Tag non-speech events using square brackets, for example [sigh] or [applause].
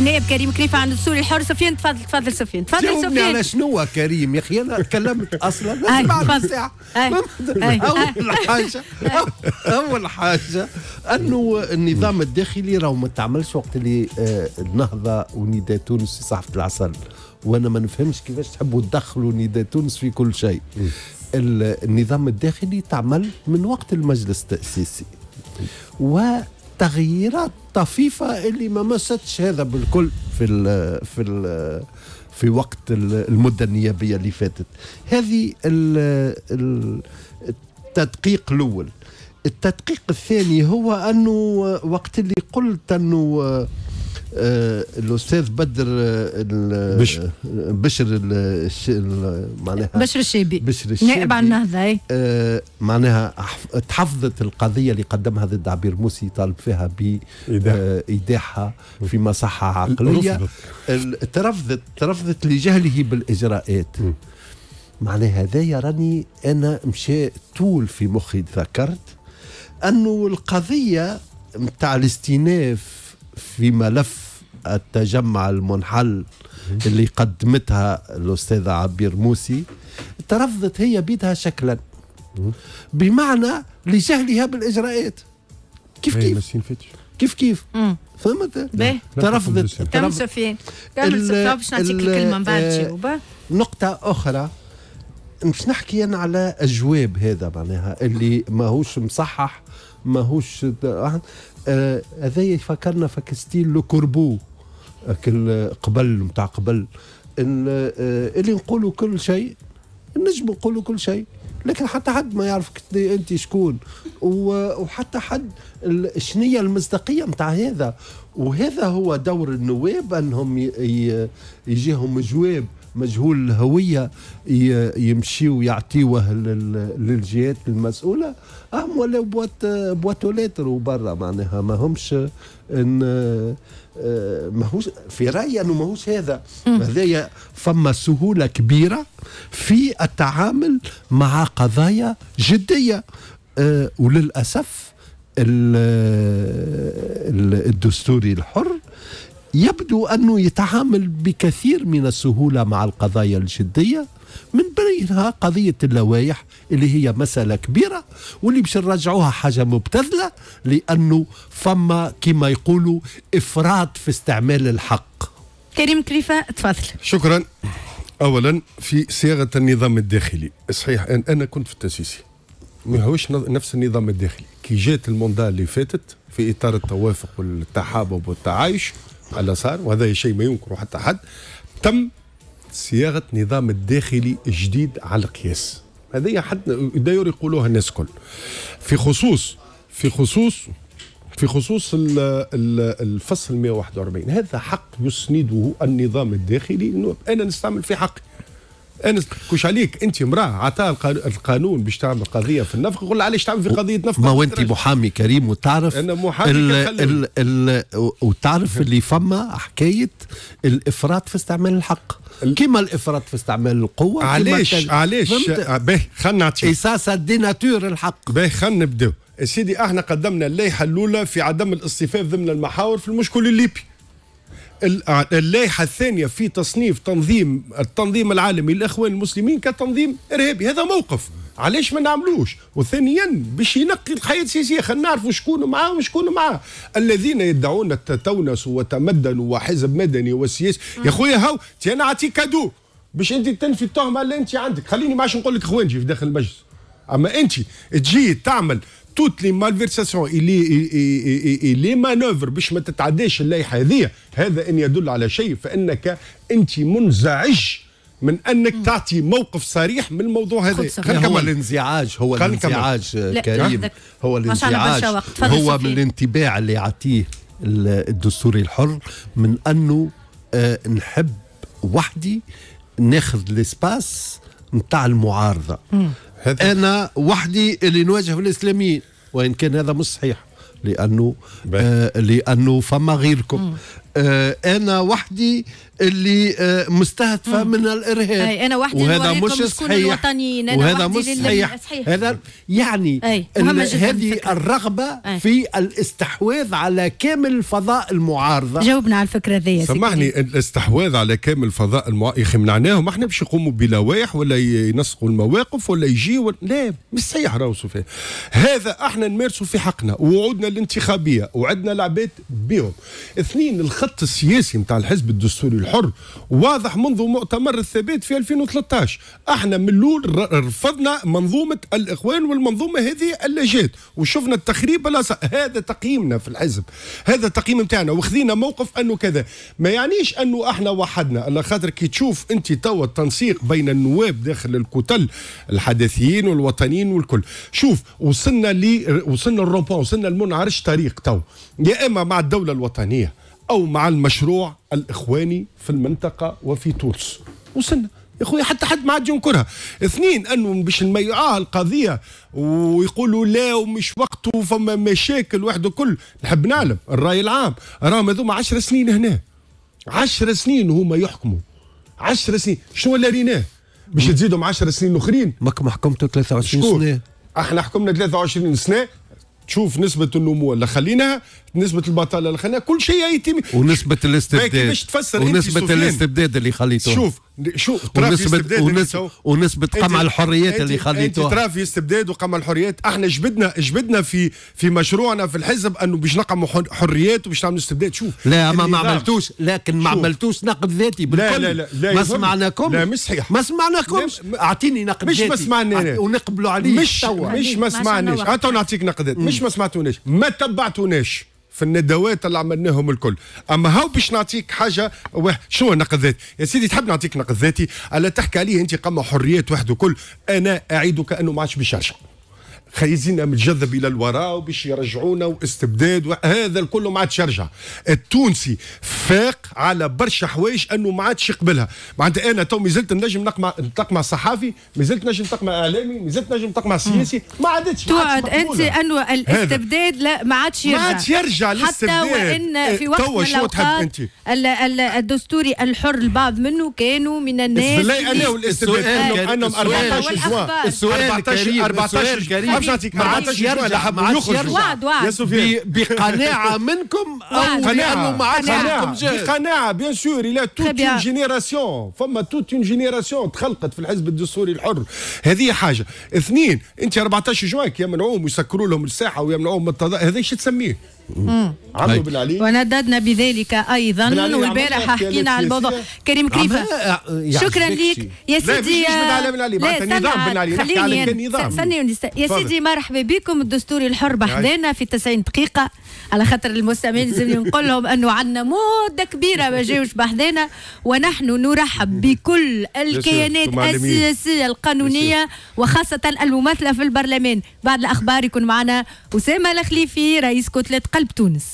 انايا كريم كريف عند السوري الحر سفيان تفضل تفضل سفيان تفضل سفيان على شنو كريم يا اخي انا تكلمت اصلا بعد [laughs] آه. ساعه آه. آه. اول حاجه اول حاجه انه النظام الداخلي راهو ما تعملش وقت اللي النهضه ونداء تونس في صحفه العسل وانا ما نفهمش كيفاش تحبوا تدخلوا نداء تونس في كل شيء النظام الداخلي تعمل من وقت المجلس التاسيسي و التغييرات الطفيفه اللي ما مستش هذا بالكل في ال في ال في وقت المده النيابيه اللي فاتت هذه التدقيق الاول التدقيق الثاني هو انه وقت اللي قلت انه آه، الاستاذ بدر آه، بشر بشر معناها بشر الشيبي بشر نعم، الشيبي نائب عن النهضه آه، معناها تحفظت القضيه اللي قدمها ضد عبير موسي طالب فيها بايداعها فيما مصحه عقليه ترفضت ترفضت لجهله بالاجراءات معناها هذايا راني انا مشى طول في مخي تذكرت انه القضيه نتاع الاستئناف في ملف التجمع المنحل اللي قدمتها الأستاذة عبير موسي ترفضت هي بيدها شكلا بمعنى لجهلها بالإجراءات كيف كيف كيف كيف فهمت ترفضت تم سفيان كمل سفيان باش نعطيك الكلمة من بعد آه، نقطة أخرى مش نحكي انا على اجواب هذا معناها اللي ماهوش مصحح ماهوش هذا آه يفكرنا فكستيل لو كوربو كان قبل نتاع قبل ان آه، اللي نقولوا كل شيء نجم نقولوا كل شيء لكن حتى حد ما يعرفك انت شكون وحتى حد شنية المصداقيه نتاع هذا وهذا هو دور النواب انهم يجيهم جواب مجهول الهويه يمشيو يعطيوه للجهات المسؤوله هم ولا بوات بواتوليتر وبرا معناها ما همش ان آه، ماهوش في رايي انه ماهوش هذا هذايا فما سهوله كبيره في التعامل مع قضايا جديه آه، وللاسف الدستوري الحر يبدو أنه يتعامل بكثير من السهولة مع القضايا الجدية من بينها قضية اللوائح اللي هي مسألة كبيرة واللي باش نرجعوها حاجة مبتذلة لأنه فما كما يقولوا إفراط في استعمال الحق كريم كريفه تفضل شكرا أولا في صياغة النظام الداخلي صحيح أنا كنت في التسيسي ما هوش نفس النظام الداخلي كي جات الموندال اللي فاتت في إطار التوافق والتحابب والتعايش على اليسار وهذا شيء ما ينكره حتى حد تم صياغه نظام الداخلي جديد على القياس هذه حد داير يقولوها الناس الكل في خصوص في خصوص في خصوص الفصل 141 هذا حق يسنده النظام الداخلي انه انا نستعمل في حقي انس كوش عليك انت امراه عطاها القانون باش تعمل قضيه في النفق يقول علاش تعمل في قضيه نفق ما وانت محامي كريم وتعرف انا محامي الـ الـ الـ وتعرف اللي فما حكايه الافراط في استعمال الحق كما الافراط في استعمال القوه علاش علاش آه، باهي خلينا نعطيك سا سا ديناتور الحق باهي خلينا نبداو سيدي احنا قدمنا اللائحه الاولى في عدم الاصطفاف ضمن المحاور في المشكل الليبي آه، اللائحة الثانية في تصنيف تنظيم التنظيم العالمي للإخوان المسلمين كتنظيم إرهابي هذا موقف علاش ما نعملوش وثانيا باش ينقي الحياة السياسية خلينا نعرفوا شكون معاه وشكون معاه الذين يدعون التونس وتمدن وحزب مدني وسياسي يا خويا هاو أنا أعطيك كادو باش أنت تنفي التهمة اللي أنت عندك خليني عادش نقول لك إخوانجي في داخل المجلس أما أنت تجي تعمل توت لي مالفيرساسيون اللي لي مانوفر باش ما تتعداش اللائحه هذه هذا ان يدل على شيء فانك انت منزعج من انك مم. تعطي موقف صريح من الموضوع هذا هو الانزعاج هو الانزعاج كريم هو الانزعاج هو من الانتباع اللي يعطيه الدستور الحر من انه أه نحب وحدي ناخذ لسباس نتاع المعارضه انا وحدي اللي نواجه في الاسلاميين وان كان هذا مش صحيح لانه آه لانه فما غيركم آه، انا وحدي اللي آه، مستهدفه مم. من الارهاب أي انا وحدي وهذا مش صحيح وهذا مش صحيح هذا يعني هذه الرغبه أي. في الاستحواذ على كامل فضاء المعارضه جاوبنا على الفكره ذي سمحني الاستحواذ على كامل فضاء المعارضه يا اخي منعناهم احنا باش يقوموا بلوائح ولا ينسقوا المواقف ولا يجيوا ولا... لا مش صحيح راهو سفيان هذا احنا نمارسوا في حقنا ووعودنا الانتخابيه وعدنا العباد بهم اثنين الخط الخط السياسي نتاع الحزب الدستوري الحر واضح منذ مؤتمر الثبات في 2013 احنا من الاول رفضنا منظومه الاخوان والمنظومه هذه جات وشفنا التخريب هذا تقييمنا في الحزب هذا التقييم نتاعنا وخذينا موقف انه كذا ما يعنيش انه احنا وحدنا على خاطر كي تشوف انت توا التنسيق بين النواب داخل الكتل الحدثيين والوطنيين والكل شوف وصلنا لي وصلنا الرومبون وصلنا المنعرش طريق تو يا اما مع الدوله الوطنيه أو مع المشروع الإخواني في المنطقة وفي تونس وصلنا يا خويا حتى حد ما عاد ينكرها اثنين انه باش نميعوها القضيه ويقولوا لا ومش وقته فما مشاكل واحد كل نحب نعلم الراي العام راهم هذوما 10 سنين هنا 10 سنين هما يحكموا 10 سنين شنو اللي ريناه باش تزيدهم 10 سنين اخرين ما حكمتوا 23 سنه احنا حكمنا 23 سنه تشوف نسبه النمو ولا خليناها نسبه البطاله الخانقه كل شيء يتم ونسبه الاستبداد باش تفسر ونسبه الاستبداد اللي خليتوه شوف شوف ونسبه ونسبه, ونسبة قمع الحريات اللي خليته انت ترى في استبداد وقمع الحريات احنا جبدنا جبدنا في في مشروعنا في الحزب انه باش نقموا حريات وباش نعملوا استبداد شوف لا ما ما عملتوش لكن ما عملتوش نقد ذاتي بالكل لا لا لا ما سمعناكم لا مش صحيح ما سمعناكمش اعطيني نقد مش ما ونقبلوا عليه مش مش ما سمعناش تو نعطيك نقد مش ما سمعتوناش ما تبعتوناش في الندوات اللي عملناهم الكل اما هاو باش نعطيك حاجه شنو النقد ذاتي يا سيدي تحب نعطيك نقد ذاتي الا تحكي عليه انت قمه حريات وحده كل انا اعيدك انه ما عادش باش خايزين متجذب الى الوراء وباش يرجعونا واستبداد وهذا الكل ما عادش يرجع التونسي فاق على برشا حوايج انه ما عادش يقبلها معناتها انا تو مازلت نجم نقمع نتقمع صحافي مازلت نجم نتقمع اعلامي مازلت نجم نتقمع سياسي ما عادتش توعد انت انه الاستبداد لا ما عادش يرجع ما عادش يرجع حتى وان في إيه، وقت من الاوقات الدستوري الحر البعض منه كانوا من الناس بالله انا والاستبداد آه، انهم 14 جوان 14 14 نفهمش نعطيك ما عادش يرجع ما عادش يرجع بقناعه [laughs] منكم او قناعه ما عادش عندكم بقناعه بيان سور الى توت اون جينيراسيون فما توت اون جينيراسيون تخلقت في الحزب الدستوري الحر هذه حاجه اثنين انت 14 جوان يمنعوهم ويسكروا لهم الساحه ويمنعوهم من التض... هذا ايش تسميه؟ عملوا طيب. بن علي ونددنا بذلك ايضا والبارحه حكينا على الموضوع كريم كريفه آه، شكرا لك يا سيدي لا مش نظام بن علي نحكي على النظام خليني يا سيدي مرحبا بكم الدستور الحر بحذانا في 90 دقيقه على خاطر المستمعين لازم نقول لهم انه عندنا مده كبيره ما جاوش بحذانا ونحن نرحب بكل الكيانات السياسيه القانونيه وخاصه الممثله في البرلمان بعد الاخبار يكون معنا اسامه الخليفي رئيس كتله قلب تونس